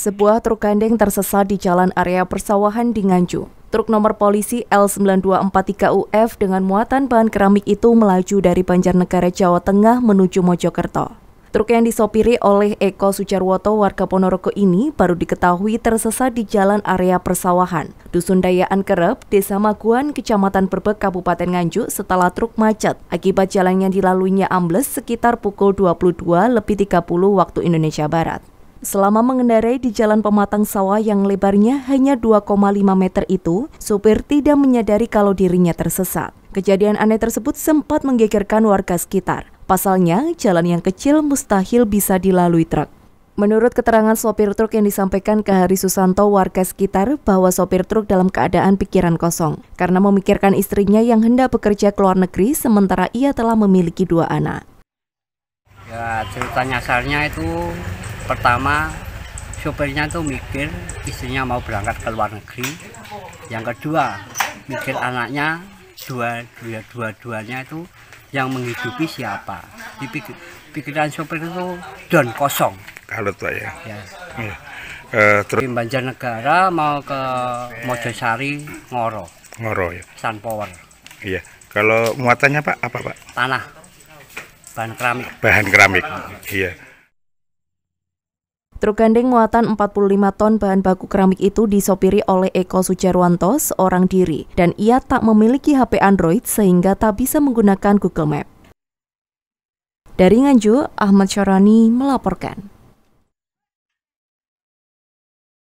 Sebuah truk gandeng tersesat di jalan area persawahan di Nganjuk. Truk nomor polisi L9243UF dengan muatan bahan keramik itu melaju dari Banjarnegara, Jawa Tengah menuju Mojokerto. Truk yang disopiri oleh Eko Sucarwoto warga Ponorogo ini baru diketahui tersesat di jalan area persawahan, Dusun Dayaan Kerep, Desa Maguan, Kecamatan Berbek, Kabupaten Nganjuk setelah truk macet. Akibat jalan yang dilaluinya ambles sekitar pukul 22 lebih waktu Indonesia Barat. Selama mengendarai di jalan pematang sawah yang lebarnya hanya 2,5 meter itu, supir tidak menyadari kalau dirinya tersesat. Kejadian aneh tersebut sempat menggegerkan warga sekitar. Pasalnya, jalan yang kecil mustahil bisa dilalui truk. Menurut keterangan sopir truk yang disampaikan ke Hari Susanto warga sekitar bahwa sopir truk dalam keadaan pikiran kosong karena memikirkan istrinya yang hendak bekerja ke luar negeri sementara ia telah memiliki dua anak. Ya ceritanya asalnya itu pertama sopirnya tuh mikir istrinya mau berangkat ke luar negeri yang kedua mikir anaknya dua dua dua duanya itu yang menghidupi siapa di pikiran sopir itu don kosong kalau tuh ya, ya. ya. Uh, Banjarnegara mau ke Mojosari Ngoro Ngoro ya power iya kalau muatannya pak apa pak tanah bahan keramik bahan keramik iya Truk gandeng muatan 45 ton bahan baku keramik itu disopiri oleh Eko Sujarwanto seorang diri dan ia tak memiliki HP Android sehingga tak bisa menggunakan Google Map. Dari Nganjuk, Ahmad Syarani melaporkan.